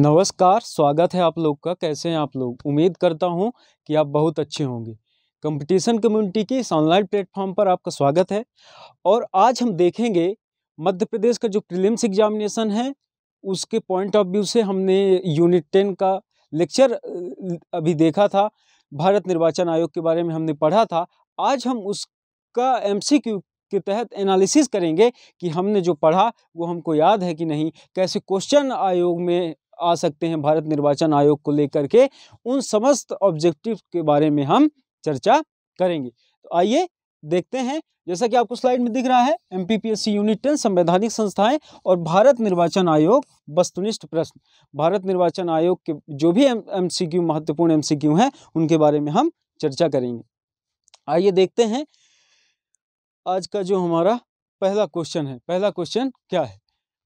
नमस्कार स्वागत है आप लोग का कैसे हैं आप लोग उम्मीद करता हूं कि आप बहुत अच्छे होंगे कंपटीशन कम्युनिटी के इस ऑनलाइन प्लेटफॉर्म पर आपका स्वागत है और आज हम देखेंगे मध्य प्रदेश का जो प्रीलिम्स एग्जामिनेशन है उसके पॉइंट ऑफ व्यू से हमने यूनिट टेन का लेक्चर अभी देखा था भारत निर्वाचन आयोग के बारे में हमने पढ़ा था आज हम उसका एम के तहत एनालिसिस करेंगे कि हमने जो पढ़ा वो हमको याद है कि नहीं कैसे क्वेश्चन आयोग में आ सकते हैं भारत निर्वाचन आयोग को लेकर के उन समस्त ऑब्जेक्टिव के बारे में हम चर्चा करेंगे तो आइए देखते हैं जैसा कि आपको स्लाइड में दिख रहा है एम यूनिट टेन संवैधानिक संस्थाएं और भारत निर्वाचन आयोग वस्तुनिष्ठ प्रश्न भारत निर्वाचन आयोग के जो भी एम महत्वपूर्ण एम हैं उनके बारे में हम चर्चा करेंगे आइए देखते हैं आज का जो हमारा पहला क्वेश्चन है पहला क्वेश्चन क्या है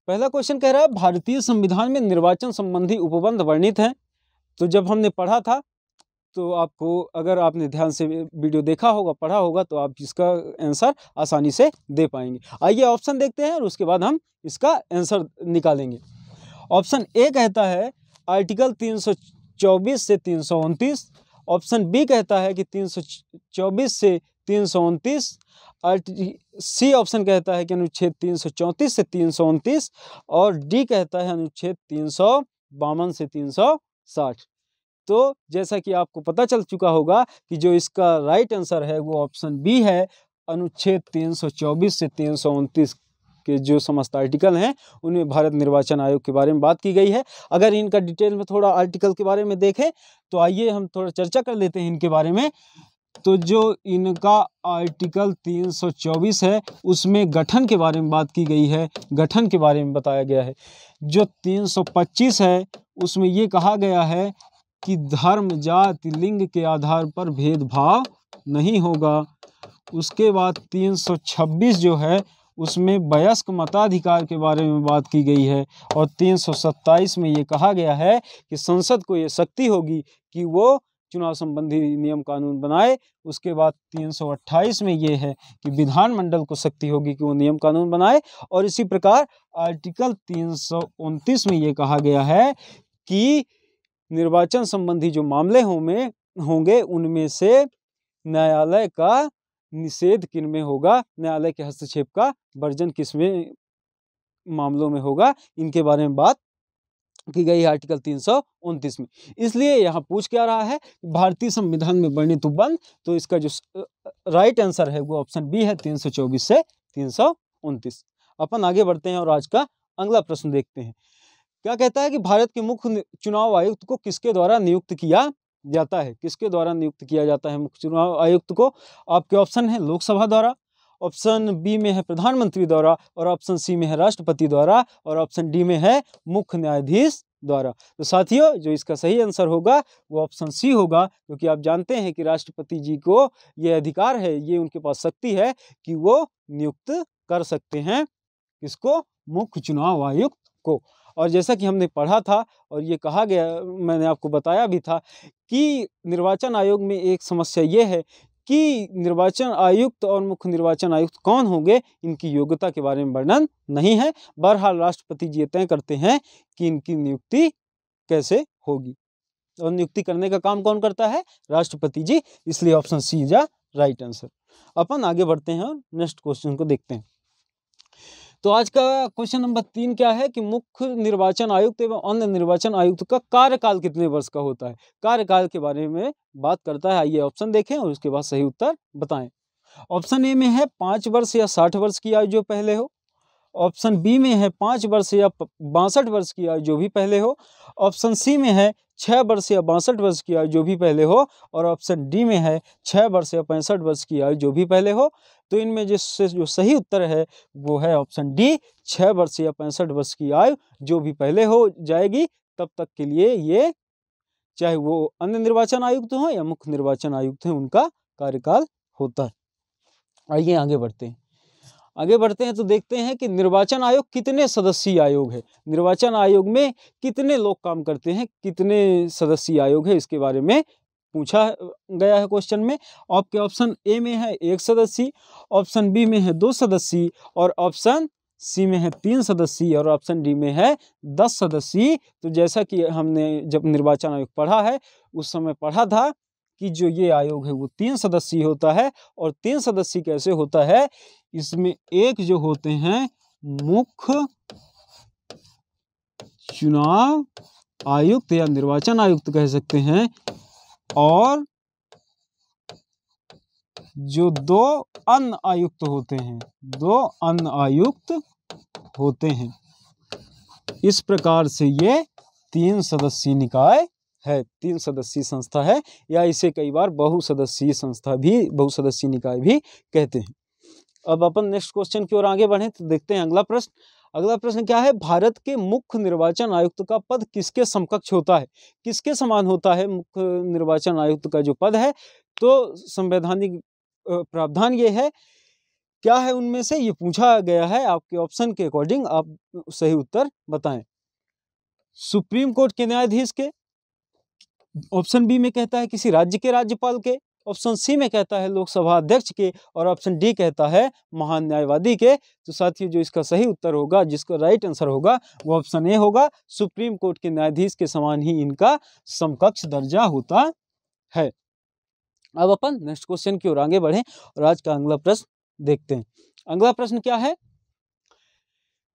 पहला क्वेश्चन कह रहा है भारतीय संविधान में निर्वाचन संबंधी उपबंध वर्णित हैं तो जब हमने पढ़ा था तो आपको अगर आपने ध्यान से वीडियो देखा होगा पढ़ा होगा तो आप इसका आंसर आसानी से दे पाएंगे आइए ऑप्शन देखते हैं और उसके बाद हम इसका आंसर निकालेंगे ऑप्शन ए कहता है आर्टिकल 324 से तीन ऑप्शन बी कहता है कि तीन से तीन सी ऑप्शन कहता है कि अनुच्छेद तीन सौ चौंतीस से तीन सौ उनतीस और डी कहता है अनुच्छेद तीन सौ बावन से तीन सौ साठ तो जैसा कि आपको पता चल चुका होगा कि जो इसका राइट आंसर है वो ऑप्शन बी है अनुच्छेद 324 से तीन के जो समस्त आर्टिकल हैं उनमें भारत निर्वाचन आयोग के बारे में बात की गई है अगर इनका डिटेल में थोड़ा आर्टिकल के बारे में देखें तो आइए हम थोड़ा चर्चा कर लेते हैं इनके बारे में तो जो इनका आर्टिकल 324 है उसमें गठन के बारे में बात की गई है गठन के बारे में बताया गया है जो 325 है उसमें ये कहा गया है कि धर्म जाति लिंग के आधार पर भेदभाव नहीं होगा उसके बाद 326 जो है उसमें वयस्क मताधिकार के बारे में बात की गई है और 327 में ये कहा गया है कि संसद को ये शक्ति होगी कि वो चुनाव संबंधी नियम कानून बनाए उसके बाद 328 में ये है कि विधानमंडल को शक्ति होगी कि वो नियम कानून बनाए और इसी प्रकार आर्टिकल तीन में ये कहा गया है कि निर्वाचन संबंधी जो मामले होंगे होंगे उनमें से न्यायालय का निषेध किन में होगा न्यायालय के हस्तक्षेप का वर्जन किस में मामलों में होगा इनके बारे में बात की गई है आर्टिकल तीन सौ उनतीस में इसलिए यहाँ पूछ क्या रहा है भारतीय संविधान में वर्णित तो उपबंध तो इसका जो राइट आंसर है वो ऑप्शन बी है तीन सौ चौबीस से तीन सौ उनतीस अपन आगे बढ़ते हैं और आज का अगला प्रश्न देखते हैं क्या कहता है कि भारत के मुख्य चुनाव आयुक्त को किसके द्वारा नियुक्त किया जाता है किसके द्वारा नियुक्त किया जाता है मुख्य चुनाव आयुक्त को आपके ऑप्शन है लोकसभा द्वारा ऑप्शन बी में है प्रधानमंत्री द्वारा और ऑप्शन सी में है राष्ट्रपति द्वारा और ऑप्शन डी में है मुख्य न्यायाधीश द्वारा तो साथियों जो इसका सही आंसर होगा वो ऑप्शन सी होगा क्योंकि आप जानते हैं कि राष्ट्रपति जी को ये अधिकार है ये उनके पास शक्ति है कि वो नियुक्त कर सकते हैं इसको मुख्य चुनाव आयुक्त को और जैसा कि हमने पढ़ा था और ये कहा गया मैंने आपको बताया भी था कि निर्वाचन आयोग में एक समस्या ये है कि निर्वाचन आयुक्त और मुख्य निर्वाचन आयुक्त कौन होंगे इनकी योग्यता के बारे में वर्णन नहीं है बहरहाल राष्ट्रपति जी तय करते हैं कि इनकी नियुक्ति कैसे होगी और नियुक्ति करने का काम कौन करता है राष्ट्रपति जी इसलिए option C is right answer अपन आगे बढ़ते हैं और नेक्स्ट क्वेश्चन को देखते हैं तो आज का क्वेश्चन नंबर तीन क्या है कि मुख्य निर्वाचन आयुक्त एवं अन्य निर्वाचन आयुक्त का कार्यकाल कितने वर्ष का होता है कार्यकाल के बारे में बात करता है आइए ऑप्शन देखें और उसके बाद सही उत्तर बताएं ऑप्शन ए में है पाँच वर्ष या साठ वर्ष की आयु जो पहले हो ऑप्शन बी में है पाँच वर्ष या बासठ वर्ष की आयु जो भी पहले हो ऑप्शन सी में है छः वर्ष या बासठ वर्ष की आयु जो भी पहले हो और ऑप्शन डी में है छः वर्ष या पैंसठ वर्ष की आयु जो भी पहले हो तो इनमें जिससे जो सही उत्तर है वो है ऑप्शन डी छः वर्ष या पैंसठ वर्ष की आयु जो भी पहले हो जाएगी तब तक के लिए ये चाहे वो अन्य निर्वाचन आयुक्त हों या मुख्य निर्वाचन आयुक्त हैं उनका कार्यकाल होता है आइए आगे बढ़ते हैं आगे बढ़ते हैं तो देखते हैं कि निर्वाचन आयोग कितने सदस्यीय आयोग है निर्वाचन आयोग में कितने लोग काम करते हैं कितने सदस्यीय आयोग है इसके बारे में पूछा गया है क्वेश्चन में आपके ऑप्शन ए में है एक सदस्य ऑप्शन बी में है दो सदस्य और ऑप्शन सी में है तीन सदस्य और ऑप्शन डी में है दस सदस्य तो जैसा कि हमने जब निर्वाचन आयोग पढ़ा है उस समय पढ़ा था कि जो ये आयोग है वो तीन सदस्यीय होता है और तीन सदस्य कैसे होता है इसमें एक जो होते हैं मुख्य चुनाव आयुक्त या निर्वाचन आयुक्त कह सकते हैं और जो दो अन्य आयुक्त होते हैं दो अन्य आयुक्त होते हैं इस प्रकार से ये तीन सदस्यीय निकाय है तीन सदस्यीय संस्था है या इसे कई बार बहुसदस्यीय संस्था भी बहुसदस्यीय निकाय भी कहते हैं अब अपन नेक्स्ट क्वेश्चन की ओर आगे बढ़े तो देखते हैं अगला प्रश्न अगला प्रश्न क्या है भारत के मुख्य निर्वाचन आयुक्त का पद किसके समकक्ष होता है किसके समान होता है मुख्य निर्वाचन आयुक्त का जो पद है तो संवैधानिक प्रावधान ये है क्या है उनमें से ये पूछा गया है आपके ऑप्शन के अकॉर्डिंग आप सही उत्तर बताएं सुप्रीम कोर्ट के न्यायाधीश के ऑप्शन बी में कहता है किसी राज्य के राज्यपाल के ऑप्शन सी में कहता है लोकसभा अध्यक्ष के और ऑप्शन डी कहता है महान न्यायवादी के तो साथियों जो इसका सही उत्तर होगा जिसका राइट आंसर होगा वो ऑप्शन ए होगा सुप्रीम कोर्ट के न्यायाधीश के समान ही इनका समकक्ष दर्जा होता है अब अपन नेक्स्ट क्वेश्चन की ओर आगे बढ़ें और आज का अगला प्रश्न देखते हैं अगला प्रश्न क्या है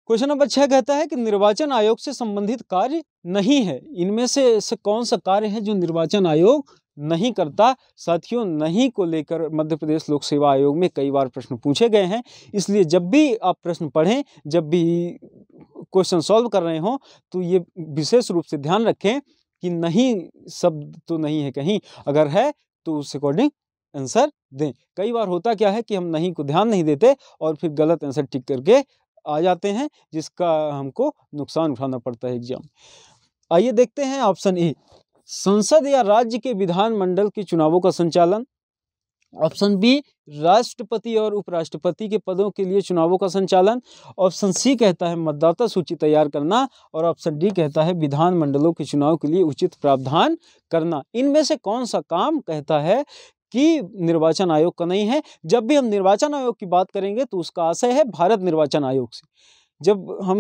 क्वेश्चन नंबर छह कहता है कि निर्वाचन आयोग से संबंधित कार्य नहीं है इनमें से, ऐसे कौन सा कार्य है जो निर्वाचन आयोग नहीं करता साथियों नहीं को लेकर मध्य प्रदेश लोक सेवा आयोग में कई बार प्रश्न पूछे गए हैं इसलिए जब भी आप प्रश्न पढ़ें जब भी क्वेश्चन सॉल्व कर रहे हों तो ये विशेष रूप से ध्यान रखें कि नहीं शब्द तो नहीं है कहीं अगर है तो उस अकॉर्डिंग आंसर दें कई बार होता क्या है कि हम नहीं को ध्यान नहीं देते और फिर गलत आंसर टिक करके आ जाते हैं जिसका हमको नुकसान उठाना पड़ता है एग्जाम आइए देखते हैं ऑप्शन ए संसद या राज्य के विधानमंडल के चुनावों का संचालन ऑप्शन बी राष्ट्रपति और उपराष्ट्रपति के पदों के लिए चुनावों का संचालन ऑप्शन सी कहता है मतदाता सूची तैयार करना और ऑप्शन डी कहता है विधानमंडलों के चुनाव के लिए उचित प्रावधान करना इनमें से कौन सा काम कहता है कि निर्वाचन आयोग का नहीं है जब भी हम निर्वाचन आयोग की बात करेंगे तो उसका आशय है भारत निर्वाचन आयोग से जब हम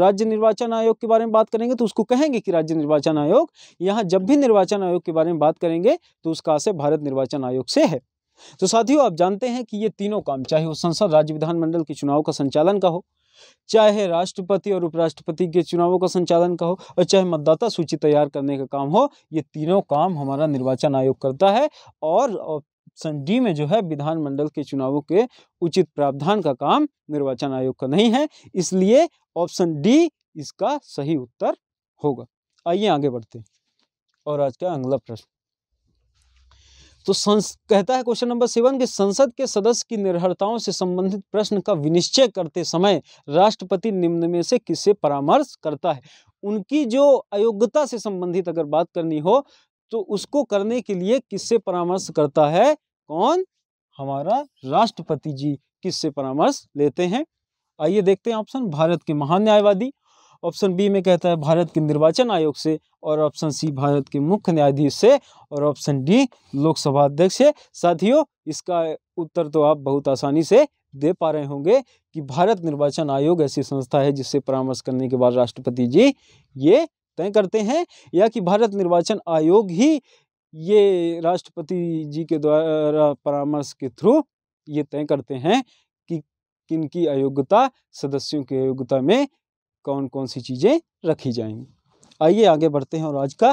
राज्य निर्वाचन आयोग के बारे में बात करेंगे तो उसको कहेंगे कि राज्य निर्वाचन आयोग यहाँ जब भी निर्वाचन आयोग के बारे में बात करेंगे तो उसका आशय भारत निर्वाचन आयोग से है तो साथियों आप जानते हैं कि ये तीनों काम चाहे वो संसद राज्य विधानमंडल के चुनाव का संचालन का हो चाहे राष्ट्रपति और उपराष्ट्रपति के चुनावों का संचालन का हो और चाहे मतदाता सूची तैयार करने का काम हो ये तीनों काम हमारा निर्वाचन आयोग करता है और ऑप्शन डी में जो है विधानमंडल के चुनावों के उचित प्रावधान का काम निर्वाचन आयोग का नहीं है इसलिए ऑप्शन डी इसका सही उत्तर होगा आइए आगे बढ़ते हैं और आज का अगला प्रश्न तो संस कहता है क्वेश्चन नंबर सेवन कि संसद के सदस्य की निर्भरताओं से संबंधित प्रश्न का विनिश्चय करते समय राष्ट्रपति निम्न में से किससे परामर्श करता है उनकी जो अयोग्यता से संबंधित अगर बात करनी हो तो उसको करने के लिए किससे परामर्श करता है कौन हमारा राष्ट्रपति जी किससे परामर्श लेते हैं आइए देखते हैं ऑप्शन भारत के महान न्यायवादी ऑप्शन बी में कहता है भारत के निर्वाचन आयोग से और ऑप्शन सी भारत के मुख्य न्यायाधीश से और ऑप्शन डी लोकसभा अध्यक्ष से साथियों इसका उत्तर तो आप बहुत आसानी से दे पा रहे होंगे कि भारत निर्वाचन आयोग ऐसी संस्था है जिससे परामर्श करने के बाद राष्ट्रपति जी ये तय करते हैं या कि भारत निर्वाचन आयोग ही ये राष्ट्रपति जी के द्वारा परामर्श के थ्रू ये तय करते हैं कि किन की अयोग्यता सदस्यों की अयोग्यता में कौन कौन सी चीज़ें रखी जाएंगी आइए आगे बढ़ते हैं और आज का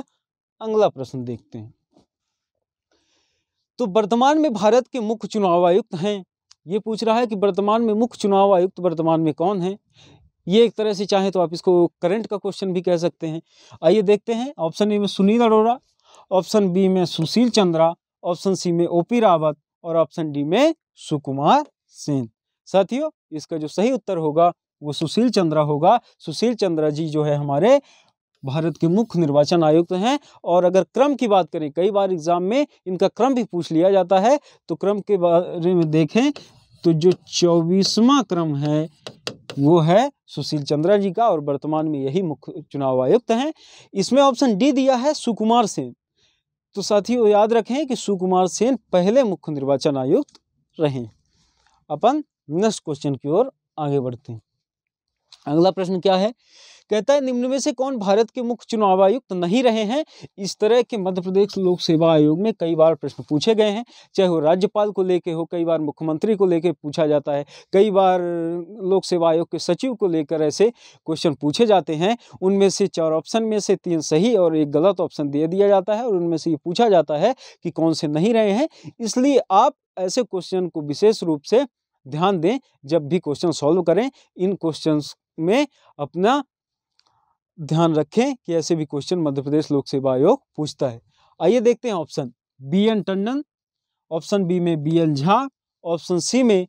अगला प्रश्न देखते हैं तो वर्तमान में भारत के मुख्य चुनाव आयुक्त हैं ये पूछ रहा है कि वर्तमान में मुख्य चुनाव आयुक्त वर्तमान में कौन है ये एक तरह से चाहे तो आप इसको करंट का क्वेश्चन भी कह सकते हैं आइए देखते हैं ऑप्शन ए में सुनील अरोरा ऑप्शन बी में सुशील चंद्रा ऑप्शन सी में ओपी रावत और ऑप्शन डी में सुकुमार सेन साथियों इसका जो सही उत्तर होगा वो सुशील चंद्रा होगा सुशील चंद्रा जी जो है हमारे भारत के मुख्य निर्वाचन आयुक्त हैं और अगर क्रम की बात करें कई बार एग्जाम में इनका क्रम भी पूछ लिया जाता है तो क्रम के बारे में देखें तो जो चौबीसवा क्रम है वो है सुशील चंद्रा जी का और वर्तमान में यही मुख्य चुनाव आयुक्त हैं इसमें ऑप्शन डी दिया है सुकुमार सेन तो साथियों याद रखें कि सुकुमार सेन पहले मुख्य निर्वाचन आयुक्त रहे अपन नेक्स्ट क्वेश्चन की ओर आगे बढ़ते हैं अगला प्रश्न क्या है कहता है निम्न में से कौन भारत के मुख्य चुनाव आयुक्त नहीं रहे हैं इस तरह के मध्य प्रदेश लोक सेवा आयोग में कई बार प्रश्न पूछे गए हैं चाहे वो राज्यपाल को लेके हो कई बार मुख्यमंत्री को लेके पूछा जाता है कई बार लोक सेवा आयोग के सचिव को लेकर ऐसे क्वेश्चन पूछे जाते हैं उनमें से चार ऑप्शन में से तीन सही और एक गलत ऑप्शन दे दिया जाता है और उनमें से ये पूछा जाता है कि कौन से नहीं रहे हैं इसलिए आप ऐसे क्वेश्चन को विशेष रूप से ध्यान दें जब भी क्वेश्चन सॉल्व करें इन क्वेश्चन में अपना ध्यान रखें कि ऐसे भी क्वेश्चन मध्य प्रदेश लोक सेवा आयोग पूछता है आइए देखते हैं option B N Tandon option B में B L Jha option C में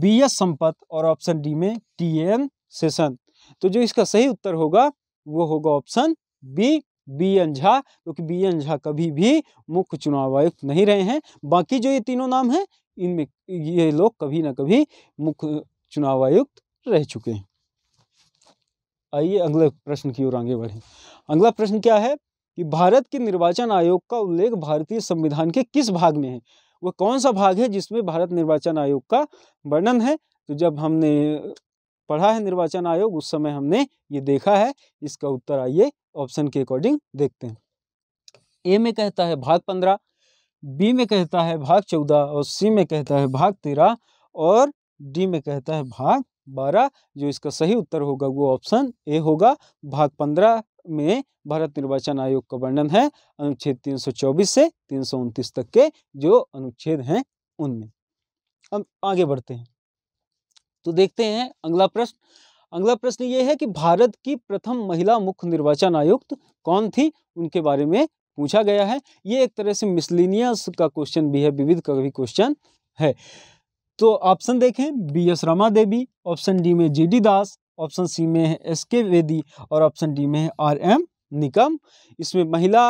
बी एस संपत और ऑप्शन डी में टी एन सेशन तो जो इसका सही उत्तर होगा वो होगा option B B N Jha क्योंकि बी एन झा कभी भी मुख्य चुनाव आयुक्त नहीं रहे हैं बाकी जो ये तीनों नाम हैं इनमें ये लोग कभी ना कभी मुख्य चुनाव आयुक्त रह चुके हैं आइए अगले प्रश्न की ओर आगे बढ़ें अगला प्रश्न क्या है कि भारत के निर्वाचन आयोग का उल्लेख भारतीय संविधान के किस भाग में है वह कौन सा भाग है जिसमें भारत निर्वाचन आयोग का वर्णन है तो जब हमने पढ़ा है निर्वाचन आयोग उस समय हमने ये देखा है इसका उत्तर आइए ऑप्शन के अकॉर्डिंग देखते हैं ए में कहता है भाग पंद्रह बी में कहता है भाग चौदह और सी में कहता है भाग तेरह और डी में कहता है भाग बारह जो इसका सही उत्तर होगा वो ऑप्शन ए होगा भाग पंद्रह में भारत निर्वाचन आयोग का वर्णन है अनुच्छेद 324 से तीन तक के जो अनुच्छेद हैं उनमें अब आगे बढ़ते हैं तो देखते हैं अगला प्रश्न अगला प्रश्न ये है कि भारत की प्रथम महिला मुख्य निर्वाचन आयुक्त कौन थी उनके बारे में पूछा गया है ये एक तरह से मिसलिनियस का क्वेश्चन भी है विविध का भी क्वेश्चन है तो ऑप्शन देखें B S Rama Devi option D में जी डी दास ऑप्शन सी में है एस के वेदी और ऑप्शन डी में है आर एम निकम इसमें महिला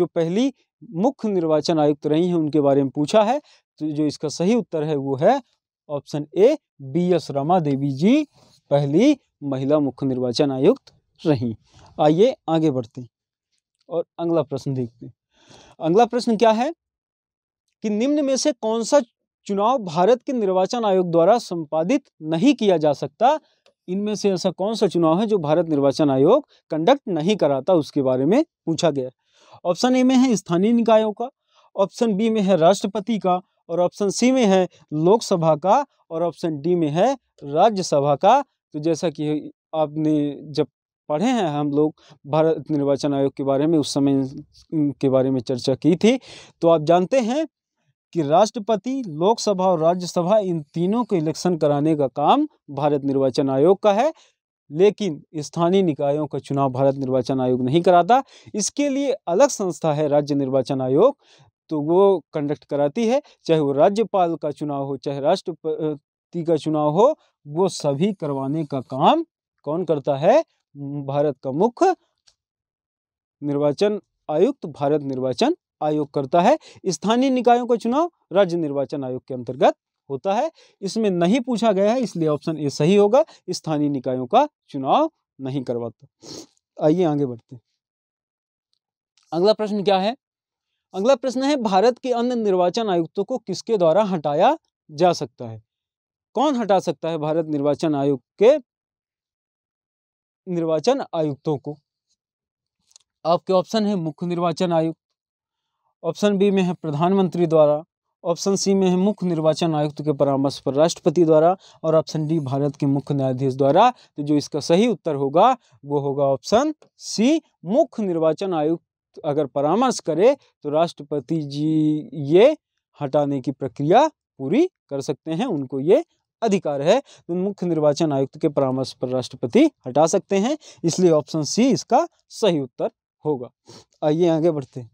जो पहली मुख्य निर्वाचन आयुक्त रही हैं उनके बारे में पूछा है तो जो इसका सही उत्तर है वो है option A B S Rama Devi ji पहली महिला मुख्य निर्वाचन आयुक्त रही आइए आगे बढ़ते हैं और अगला प्रश्न देखते हैं अगला प्रश्न क्या है कि निम्न में से कौन सा चुनाव भारत के निर्वाचन आयोग द्वारा संपादित नहीं किया जा सकता इनमें से ऐसा कौन सा चुनाव है जो भारत निर्वाचन आयोग कंडक्ट नहीं कराता उसके बारे में पूछा गया ऑप्शन ए में है स्थानीय निकायों का ऑप्शन बी में है राष्ट्रपति का और ऑप्शन सी में है लोकसभा का और ऑप्शन डी में है राज्यसभा का तो जैसा कि आपने जब पढ़े हैं हम लोग भारत निर्वाचन आयोग के बारे में उस समय के बारे में चर्चा की थी तो आप जानते हैं कि राष्ट्रपति लोकसभा और राज्यसभा इन तीनों को इलेक्शन कराने का काम भारत निर्वाचन आयोग का है लेकिन स्थानीय निकायों का चुनाव भारत निर्वाचन आयोग नहीं कराता इसके लिए अलग संस्था है राज्य निर्वाचन आयोग तो वो कंडक्ट कराती है चाहे वो राज्यपाल का चुनाव हो चाहे राष्ट्रपति का चुनाव हो वो सभी करवाने का काम कौन करता है भारत का मुख्य निर्वाचन आयुक्त भारत निर्वाचन आयोग करता है स्थानीय निकायों का चुनाव राज्य निर्वाचन आयोग के अंतर्गत होता है इसमें नहीं पूछा गया है इसलिए ऑप्शन ए सही होगा स्थानीय निकायों का चुनाव नहीं करवाता आइए आगे बढ़ते अगला प्रश्न क्या है अगला प्रश्न है भारत के अन्य निर्वाचन आयुक्तों को किसके द्वारा हटाया जा सकता है कौन हटा सकता है भारत निर्वाचन आयोग के निर्वाचन आयुक्तों को आपके ऑप्शन है मुख्य निर्वाचन आयुक्त ऑप्शन बी में है प्रधानमंत्री द्वारा ऑप्शन सी में है मुख्य निर्वाचन आयुक्त के परामर्श पर राष्ट्रपति द्वारा और ऑप्शन डी भारत के मुख्य न्यायाधीश द्वारा तो जो इसका सही उत्तर होगा वो होगा ऑप्शन सी मुख्य निर्वाचन आयुक्त अगर परामर्श करे तो राष्ट्रपति जी ये हटाने की प्रक्रिया पूरी कर सकते हैं उनको ये अधिकार है तो मुख्य निर्वाचन आयुक्त के परामर्श पर राष्ट्रपति हटा सकते हैं इसलिए ऑप्शन सी इसका सही उत्तर होगा आइए आगे बढ़ते हैं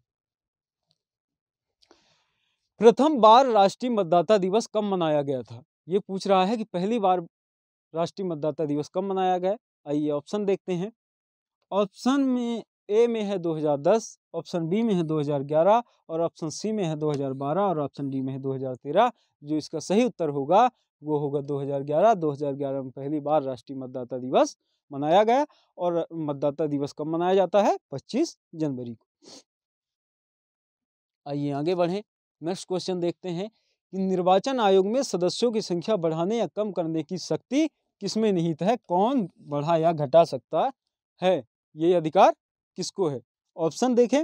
प्रथम बार राष्ट्रीय मतदाता दिवस कब मनाया गया था ये पूछ रहा है कि पहली बार राष्ट्रीय मतदाता दिवस कब मनाया गया आइए ऑप्शन देखते हैं ऑप्शन में ए में है 2010 ऑप्शन बी में है 2011 और ऑप्शन सी में है 2012 और ऑप्शन डी में है 2013 जो इसका सही उत्तर होगा वो होगा 2011 2011 में पहली बार राष्ट्रीय मतदाता दिवस मनाया गया और मतदाता दिवस कब मनाया जाता है 25 जनवरी को आइए आगे बढ़ें नेक्स्ट क्वेश्चन देखते हैं कि निर्वाचन आयोग में सदस्यों की संख्या बढ़ाने या कम करने की शक्ति किसमें निहित है कौन बढ़ा या घटा सकता है ये अधिकार किसको है ऑप्शन देखें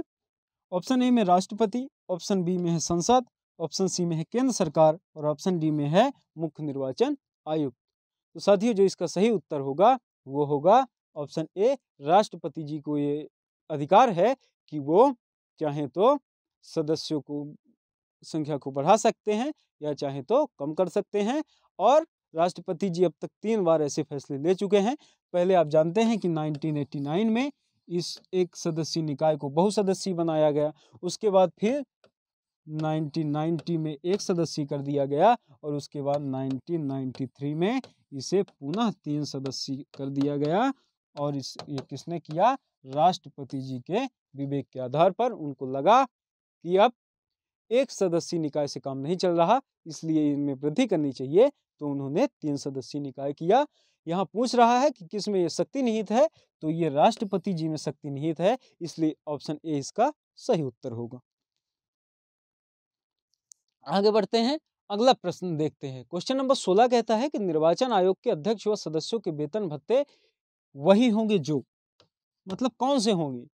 ऑप्शन ए में राष्ट्रपति ऑप्शन बी में है संसद ऑप्शन सी में है केंद्र सरकार और ऑप्शन डी में है मुख्य निर्वाचन आयुक्त तो साथियों जो इसका सही उत्तर होगा वो होगा ऑप्शन ए राष्ट्रपति जी को ये अधिकार है कि वो चाहे तो सदस्यों को संख्या को बढ़ा सकते हैं या चाहे तो कम कर सकते हैं और राष्ट्रपति जी अब तक तीन बार ऐसे फैसले ले चुके हैं पहले आप जानते हैं कि 1989 में इस एक सदस्यीय निकाय को बहुसदस्यीय बनाया गया उसके बाद फिर 1990 में एक सदस्यीय कर दिया गया और उसके बाद 1993 में इसे पुनः तीन सदस्यीय कर दिया गया और इस ये किसने किया राष्ट्रपति जी के विवेक के आधार पर उनको लगा कि अब एक सदस्यीय निकाय से काम नहीं चल रहा इसलिए इनमें वृद्धि करनी चाहिए तो उन्होंने तीन सदस्यीय निकाय किया यहाँ पूछ रहा है कि किस में ये शक्ति निहित है तो ये राष्ट्रपति जी में शक्ति निहित है इसलिए ऑप्शन ए इसका सही उत्तर होगा आगे बढ़ते हैं अगला प्रश्न देखते हैं क्वेश्चन नंबर सोलह कहता है कि निर्वाचन आयोग के अध्यक्ष व सदस्यों के वेतन भत्ते वही होंगे जो मतलब कौन से होंगे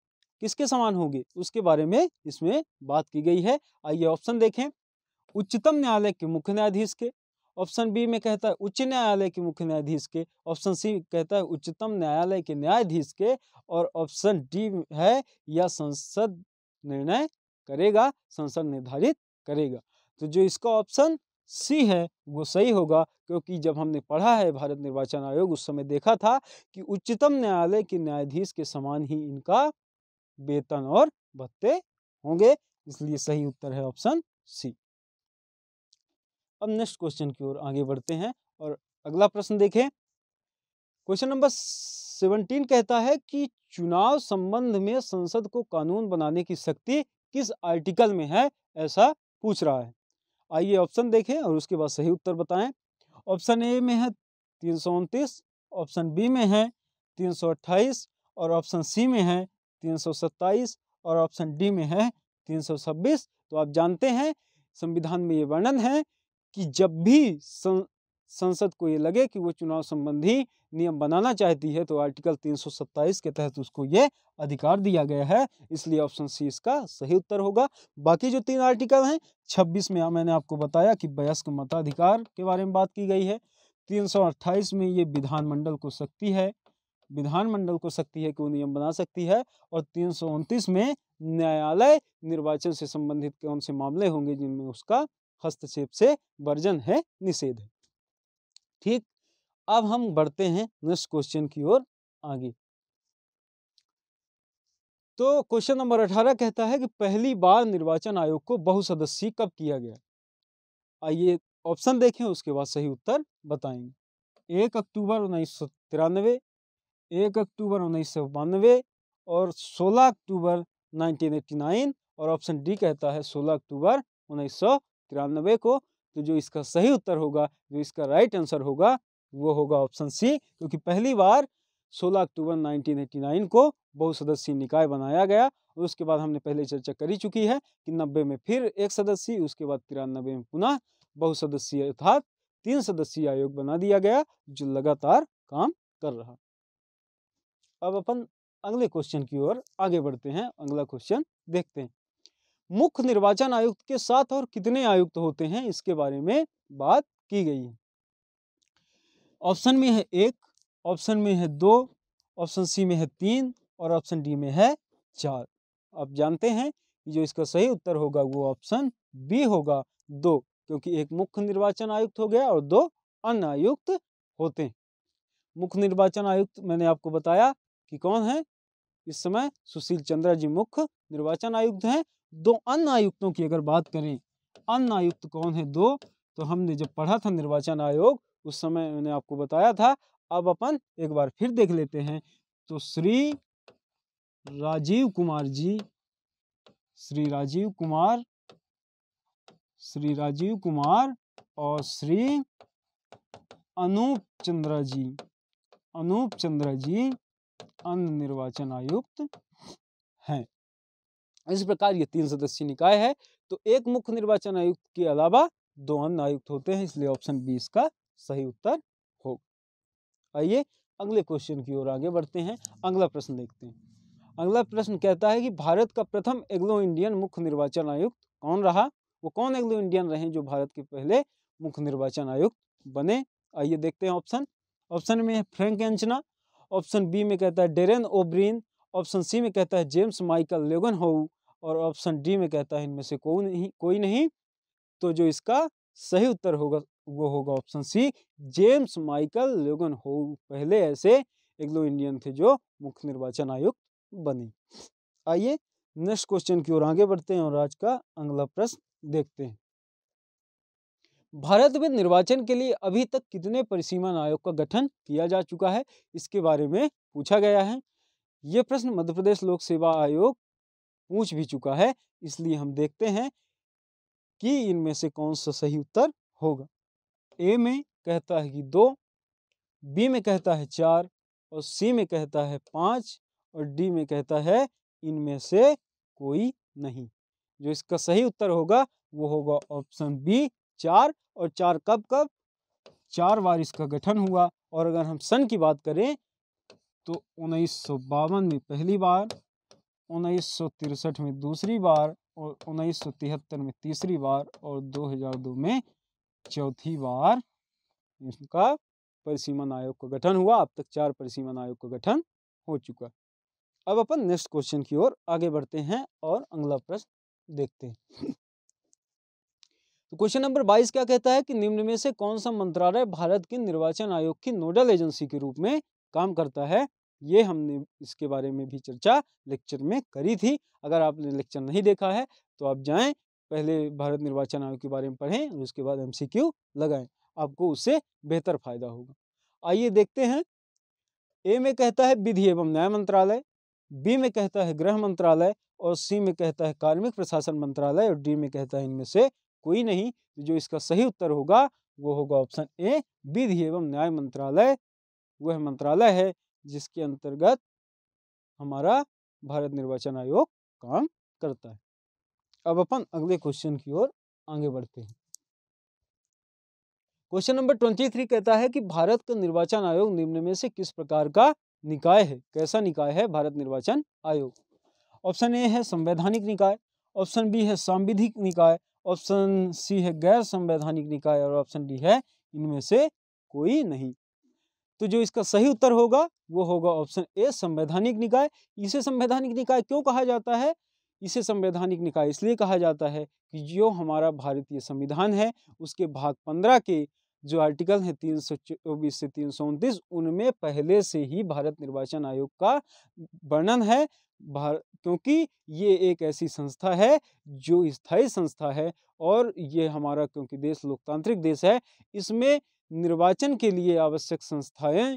किसके समान होंगे उसके बारे में इसमें बात की गई है आइए ऑप्शन देखें उच्चतम न्यायालय के मुख्य न्यायाधीश के ऑप्शन बी में कहता है उच्च न्यायालय के मुख्य न्यायाधीश के ऑप्शन सी कहता है उच्चतम न्यायालय के न्यायाधीश के और ऑप्शन डी है या संसद निर्णय करेगा संसद निर्धारित करेगा तो जो इसका ऑप्शन सी है वो सही होगा क्योंकि जब हमने पढ़ा है भारत निर्वाचन आयोग उस समय देखा था कि उच्चतम न्यायालय के न्यायाधीश के समान ही इनका वेतन और भत्ते होंगे इसलिए सही उत्तर है ऑप्शन सी अब नेक्स्ट क्वेश्चन की ओर आगे बढ़ते हैं और अगला प्रश्न देखें क्वेश्चन नंबर सेवनटीन कहता है कि चुनाव संबंध में संसद को कानून बनाने की शक्ति किस आर्टिकल में है ऐसा पूछ रहा है आइए ऑप्शन देखें और उसके बाद सही उत्तर बताएं ऑप्शन ए में है तीन ऑप्शन बी में है तीन और ऑप्शन सी में है तीन सौ सत्ताईस और ऑप्शन डी में है तीन सौ छब्बीस तो आप जानते हैं संविधान में ये वर्णन है कि जब भी सं, संसद को ये लगे कि वो चुनाव संबंधी नियम बनाना चाहती है तो आर्टिकल 327 के तहत उसको ये अधिकार दिया गया है इसलिए ऑप्शन सी इसका सही उत्तर होगा बाकी जो तीन आर्टिकल हैं 26 में मैंने आपको बताया कि वयस्क मताधिकार के बारे में बात की गई है 328 में ये विधानमंडल को शक्ति है विधानमंडल को शक्ति है कि वो नियम बना सकती है और तीन में न्यायालय निर्वाचन से संबंधित कौन से मामले होंगे जिनमें उसका हस्तक्षेप से वर्जन है निषेध है ठीक अब हम बढ़ते हैं नेक्स्ट क्वेश्चन की ओर आगे तो क्वेश्चन नंबर अठारह कहता है कि पहली बार निर्वाचन आयोग को बहुसदस्यी कब किया गया आइए ऑप्शन देखें उसके बाद सही उत्तर बताएंगे एक अक्टूबर उन्नीस सौ तिरानवे एक अक्टूबर उन्नीस सौ बानवे और 16 अक्टूबर 1989 और ऑप्शन डी कहता है 16 अक्टूबर उन्नीस सौ तिरानवे को तो जो इसका सही उत्तर होगा जो इसका राइट आंसर होगा वो होगा ऑप्शन सी क्योंकि पहली बार 16 अक्टूबर 1989 को बहुसदस्यीय निकाय बनाया गया और उसके बाद हमने पहले चर्चा करी चुकी है कि नब्बे में फिर एक सदस्यीय उसके बाद तिरानबे में पुनः बहुसदस्यीय अर्थात तीन सदस्यीय आयोग बना दिया गया जो लगातार काम कर रहा अब अपन अगले क्वेश्चन की ओर आगे बढ़ते हैं अगला क्वेश्चन देखते हैं मुख्य निर्वाचन आयुक्त के साथ और कितने आयुक्त होते हैं इसके बारे में बात की गई है ऑप्शन में है एक ऑप्शन में है दो ऑप्शन सी में है तीन और ऑप्शन डी में है चार आप जानते हैं जो इसका सही उत्तर होगा वो ऑप्शन बी होगा दो क्योंकि एक मुख्य निर्वाचन आयुक्त हो गया और दो अन्य आयुक्त होते हैं मुख्य निर्वाचन आयुक्त मैंने आपको बताया कि कौन है इस समय सुशील चंद्रा जी मुख्य निर्वाचन आयुक्त हैं दो अन्य आयुक्तों की अगर बात करें अन्य आयुक्त कौन है दो तो हमने जब पढ़ा था निर्वाचन आयोग उस समय मैंने आपको बताया था अब अपन एक बार फिर देख लेते हैं तो श्री राजीव कुमार जी श्री राजीव कुमार श्री राजीव कुमार और श्री अनूप चंद्रा जी अनूप चंद्रा जी अन्य निर्वाचन आयुक्त है इस प्रकार ये तीन सदस्यीय निकाय है तो एक मुख्य निर्वाचन आयुक्त के अलावा दो अन्य आयुक्त होते हैं इसलिए ऑप्शन बी इसका सही उत्तर हो आइए अगले क्वेश्चन की ओर आगे बढ़ते हैं अगला प्रश्न देखते हैं अगला प्रश्न कहता है कि भारत का प्रथम एग्लो इंडियन मुख्य निर्वाचन आयुक्त कौन रहा वो कौन एग्लो इंडियन रहे जो भारत के पहले मुख्य निर्वाचन आयुक्त बने आइए देखते हैं ऑप्शन ऑप्शन में है फ्रैंक ऑप्शन बी में कहता है डेरेन ओब्रीन ऑप्शन सी में कहता है जेम्स माइकल लेगन हो और ऑप्शन डी में कहता है इनमें से कोई नहीं कोई नहीं तो जो इसका सही उत्तर होगा वो होगा option C James Michael Lyngdoh हो पहले ऐसे एग्लो इंडियन थे जो मुख्य निर्वाचन आयुक्त बने आइए नेक्स्ट क्वेश्चन की ओर आगे बढ़ते हैं और आज का अगला प्रश्न देखते हैं भारत में निर्वाचन के लिए अभी तक कितने परिसीमन आयोग का गठन किया जा चुका है इसके बारे में पूछा गया है ये प्रश्न मध्य प्रदेश लोक सेवा आयोग पूछ भी चुका है इसलिए हम देखते हैं कि इनमें से कौन सा सही उत्तर होगा ए में कहता है कि दो बी में कहता है चार और सी में कहता है पाँच और डी में कहता है इनमें से कोई नहीं जो इसका सही उत्तर होगा वो होगा ऑप्शन बी चार और चार कब कब चार बार इसका गठन हुआ और अगर हम सन की बात करें तो उन्नीस में पहली बार उन्नीस में दूसरी बार और उन्नीस में तीसरी बार और 2002 में चौथी बार इसका परिसीमन आयोग का गठन हुआ अब तक चार परिसीमन आयोग का गठन हो चुका अब अपन नेक्स्ट क्वेश्चन की ओर आगे बढ़ते हैं और अगला प्रश्न देखते हैं तो क्वेश्चन नंबर बाईस क्या कहता है कि निम्न में से कौन सा मंत्रालय भारत के निर्वाचन आयोग की नोडल एजेंसी के रूप में काम करता है ये हमने इसके बारे में भी चर्चा लेक्चर में करी थी अगर आपने लेक्चर नहीं देखा है तो आप जाएं पहले भारत निर्वाचन आयोग के बारे में पढ़ें और उसके बाद एमसीक्यू लगाएं आपको उससे बेहतर फायदा होगा आइए देखते हैं ए में कहता है विधि एवं न्याय मंत्रालय बी में कहता है गृह मंत्रालय और सी में कहता है कार्मिक प्रशासन मंत्रालय और डी में कहता है इनमें से कोई नहीं तो जो इसका सही उत्तर होगा वो होगा ऑप्शन ए विधि एवं न्याय मंत्रालय वह मंत्रालय है जिसके अंतर्गत हमारा भारत निर्वाचन आयोग काम करता है अब अपन अगले क्वेश्चन की ओर आगे बढ़ते हैं क्वेश्चन नंबर ट्वेंटी थ्री कहता है कि भारत का निर्वाचन आयोग निम्न में से किस प्रकार का निकाय है कैसा निकाय है भारत निर्वाचन आयोग ऑप्शन ए है संवैधानिक निकाय ऑप्शन बी है सांविधिक निकाय ऑप्शन सी है गैर संवैधानिक निकाय और ऑप्शन डी है इनमें से कोई नहीं तो जो इसका सही उत्तर होगा वो होगा ऑप्शन ए संवैधानिक निकाय इसे संवैधानिक निकाय क्यों कहा जाता है इसे संवैधानिक निकाय इसलिए कहा जाता है कि जो हमारा भारतीय संविधान है उसके भाग पंद्रह के जो आर्टिकल हैं तीन सौ चौबीस से तीन सौ उनतीस उनमें पहले से ही भारत निर्वाचन आयोग का वर्णन है भारत क्योंकि ये एक ऐसी संस्था है जो स्थायी संस्था है और ये हमारा क्योंकि देश लोकतांत्रिक देश है इसमें निर्वाचन के लिए आवश्यक संस्थाएं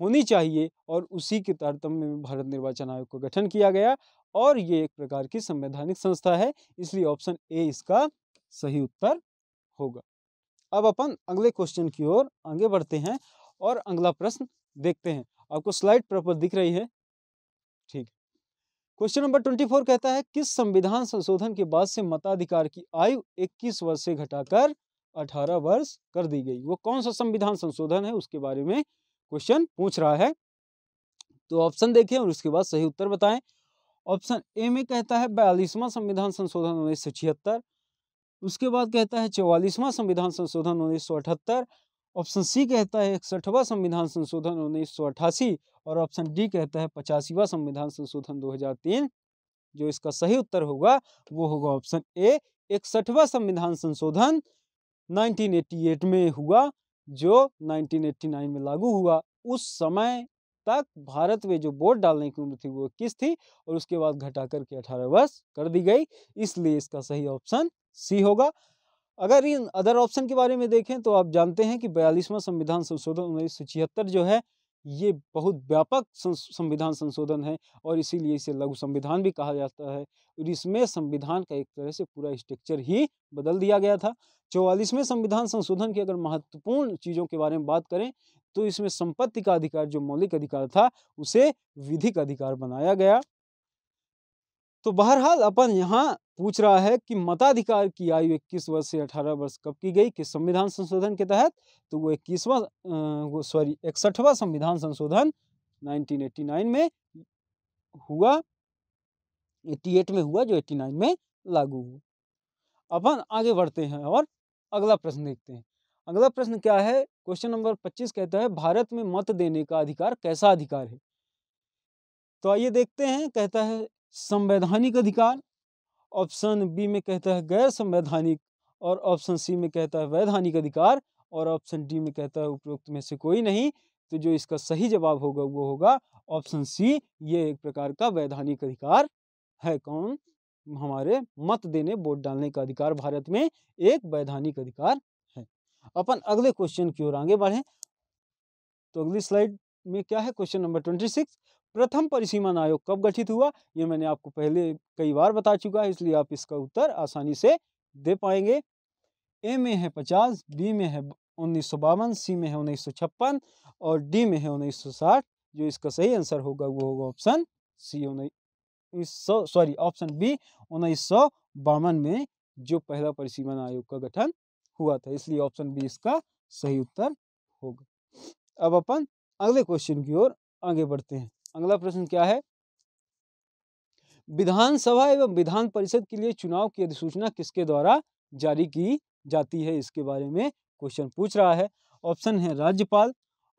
होनी चाहिए और उसी के तारतम्य में भारत निर्वाचन आयोग का गठन किया गया और ये एक प्रकार की संवैधानिक संस्था है इसलिए ऑप्शन ए इसका सही उत्तर होगा अब अपन अगले क्वेश्चन की ओर आगे बढ़ते हैं और अगला प्रश्न देखते हैं आपको स्लाइड प्रॉपर दिख रही है क्वेश्चन नंबर ट्वेंटी फोर कहता है किस संविधान संशोधन के बाद से मताधिकार की आयु इक्कीस वर्ष से घटाकर अठारह वर्ष कर दी गई वो कौन सा संविधान संशोधन है उसके बारे में क्वेश्चन पूछ रहा है तो ऑप्शन देखें और उसके बाद सही उत्तर बताएं ऑप्शन ए में कहता है बयालीसवां संविधान संशोधन उन्नीस उसके बाद कहता है चौवालीसवां संविधान संशोधन उन्नीस ऑप्शन सी कहता है इकसठवा संविधान संशोधन उन्नीस और ऑप्शन डी कहता है पचासीवा संविधान संशोधन 2003 जो इसका सही उत्तर होगा वो होगा ऑप्शन ए इकसठवा संविधान संशोधन 1988 में हुआ जो 1989 में लागू हुआ उस समय तक भारत में जो वोट डालने की उम्र थी वो इक्कीस थी और उसके बाद घटा करके अठारह वर्ष कर दी गई इसलिए इसका सही ऑप्शन सी होगा अगर इन अदर ऑप्शन के बारे में देखें तो आप जानते हैं कि बयालीसवां संविधान संशोधन उन्नीस जो है ये बहुत व्यापक संविधान संशोधन है और इसीलिए इसे लघु संविधान भी कहा जाता है और इसमें संविधान का एक तरह से पूरा स्ट्रक्चर ही बदल दिया गया था चौवालीसवें संविधान संशोधन की अगर महत्वपूर्ण चीज़ों के बारे में बात करें तो इसमें संपत्ति का अधिकार जो मौलिक अधिकार था उसे विधिक अधिकार बनाया गया तो बहरहाल अपन यहाँ पूछ रहा है कि मताधिकार की आयु इक्कीस वर्ष से अठारह वर्ष कब की गई कि संविधान संशोधन के तहत तो वो इक्कीसवा वो सॉरी इकसठवा संविधान संशोधन 1989 में हुआ 88 में हुआ जो 89 में लागू हुआ अपन आगे बढ़ते हैं और अगला प्रश्न देखते हैं अगला प्रश्न क्या है क्वेश्चन नंबर 25 कहता है भारत में मत देने का अधिकार कैसा अधिकार है तो आइए देखते हैं कहता है संवैधानिक अधिकार ऑप्शन बी में कहता है गैर संवैधानिक और ऑप्शन सी में कहता है वैधानिक अधिकार और ऑप्शन डी में कहता है उपरोक्त में से कोई नहीं तो जो इसका सही जवाब होगा वो होगा ऑप्शन सी ये एक प्रकार का वैधानिक अधिकार है कौन हमारे मत देने वोट डालने का अधिकार भारत में एक वैधानिक अधिकार है अपन अगले क्वेश्चन की ओर आगे बढ़े तो अगली स्लाइड में क्या है क्वेश्चन नंबर ट्वेंटी सिक्स प्रथम परिसीमन आयोग कब गठित हुआ ये मैंने आपको पहले कई बार बता चुका है इसलिए आप इसका उत्तर आसानी से दे पाएंगे ए में है पचास बी में है उन्नीस सी में है उन्नीस और डी में है साठ जो इसका सही आंसर होगा वो होगा ऑप्शन सी उन्नीस सौ सॉरी ऑप्शन बी उन्नीस में जो पहला परिसीमन आयोग का गठन हुआ था इसलिए ऑप्शन बी इसका सही उत्तर होगा अब अपन अगले क्वेश्चन की ओर आगे बढ़ते हैं अगला प्रश्न क्या है विधानसभा एवं विधान परिषद के लिए चुनाव की अधिसूचना किसके द्वारा जारी की जाती है इसके बारे में क्वेश्चन पूछ रहा है ऑप्शन है राज्यपाल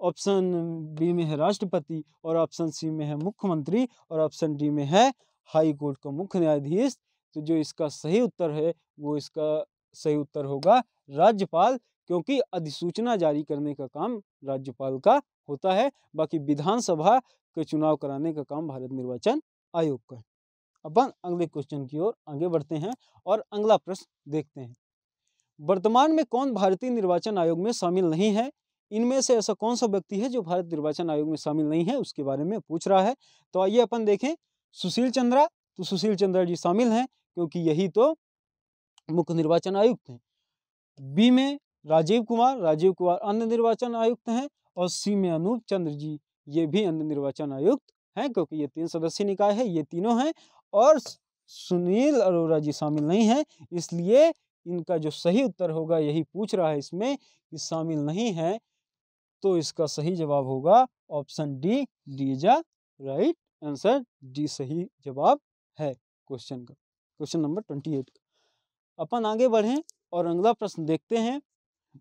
ऑप्शन बी में है राष्ट्रपति और ऑप्शन सी में है मुख्यमंत्री और ऑप्शन डी में है हाई कोर्ट का मुख्य न्यायाधीश तो जो इसका सही उत्तर है वो इसका सही उत्तर होगा राज्यपाल क्योंकि अधिसूचना जारी करने का काम राज्यपाल का होता है बाकी विधानसभा के चुनाव कराने का काम भारत निर्वाचन आयोग का है अपन अगले क्वेश्चन की ओर आगे बढ़ते हैं और अगला प्रश्न देखते हैं वर्तमान में कौन भारतीय निर्वाचन आयोग में शामिल नहीं है इनमें से ऐसा कौन सा व्यक्ति है जो भारत निर्वाचन आयोग में शामिल नहीं है उसके बारे में पूछ रहा है तो आइए अपन देखें सुशील चंद्रा तो सुशील चंद्रा जी शामिल हैं क्योंकि यही तो मुख्य निर्वाचन आयुक्त हैं बी में राजीव कुमार राजीव कुमार अन्य निर्वाचन आयुक्त हैं और सी में अनूप चंद्र जी ये भी अन्य निर्वाचन आयुक्त हैं क्योंकि ये तीन सदस्य निकाय है ये तीनों हैं और सुनील अरोरा जी शामिल नहीं हैं इसलिए इनका जो सही उत्तर होगा यही पूछ रहा है इसमें कि शामिल नहीं है तो इसका सही जवाब होगा option D D is right answer D सही जवाब है क्वेश्चन का क्वेश्चन नंबर ट्वेंटी एट का अपन आगे बढ़ें और अगला प्रश्न देखते हैं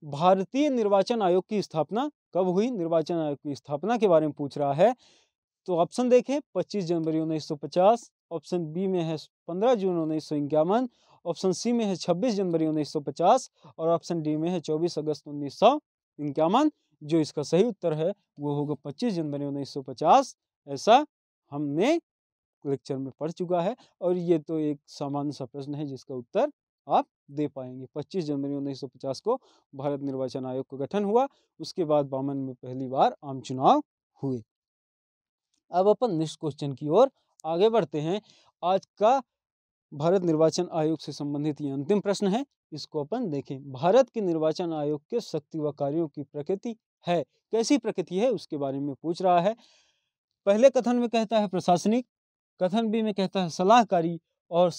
भारतीय निर्वाचन आयोग की स्थापना कब हुई निर्वाचन आयोग की स्थापना के बारे में पूछ रहा है तो ऑप्शन देखें 25 जनवरी 1950 ऑप्शन बी में है 15 जून उन्नीस ऑप्शन सी में है 26 जनवरी 1950 और ऑप्शन डी में है 24 अगस्त उन्नीस जो इसका सही उत्तर है वो होगा 25 जनवरी 1950 ऐसा हमने लेक्चर में पढ़ चुका है और ये तो एक सामान्य सा प्रश्न है जिसका उत्तर आप दे पाएंगे 25 जनवरी 1950 को भारत निर्वाचन आयोग का गठन हुआ उसके बाद बामन में पहली बार आम चुनाव हुए अब अपन नेक्स्ट क्वेश्चन की ओर आगे बढ़ते हैं आज का भारत निर्वाचन आयोग से संबंधित ये अंतिम प्रश्न है इसको अपन देखें भारत के निर्वाचन आयोग के शक्ति व कार्यों की प्रकृति है कैसी प्रकृति है उसके बारे में पूछ रहा है पहले कथन में कहता है प्रशासनिक कथन बी में कहता है सलाहकारी और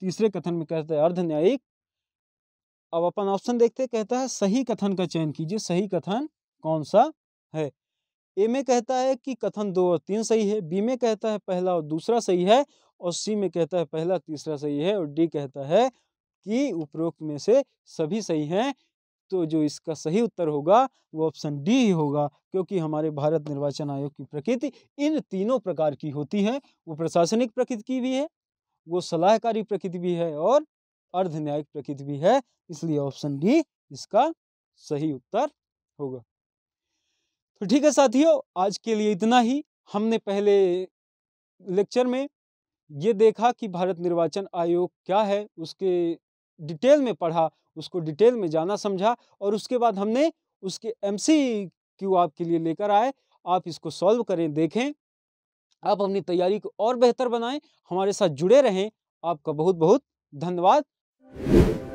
तीसरे कथन में कहता है अर्ध न्यायिक अब अपन ऑप्शन देखते कहता है सही कथन का चयन कीजिए सही कथन कौन सा है ए में कहता है कि कथन दो और तीन सही है बी में कहता है पहला और दूसरा सही है और सी में कहता है पहला तीसरा सही है और डी कहता है कि उपरोक्त में से सभी सही हैं तो जो इसका सही उत्तर होगा वो ऑप्शन डी ही होगा क्योंकि हमारे भारत निर्वाचन आयोग की प्रकृति इन तीनों प्रकार की होती है वो प्रशासनिक प्रकृति की भी है वो सलाहकारी प्रकृति भी है और अर्ध न्यायिक प्रकृति भी है इसलिए ऑप्शन डी इसका सही उत्तर होगा तो ठीक है साथियों आज के लिए इतना ही हमने पहले लेक्चर में ये देखा कि भारत निर्वाचन आयोग क्या है उसके डिटेल में पढ़ा उसको डिटेल में जाना समझा और उसके बाद हमने उसके एम सी क्यू आपके लिए लेकर आए आप इसको सॉल्व करें देखें आप अपनी तैयारी को और बेहतर बनाएं हमारे साथ जुड़े रहें आपका बहुत बहुत धन्यवाद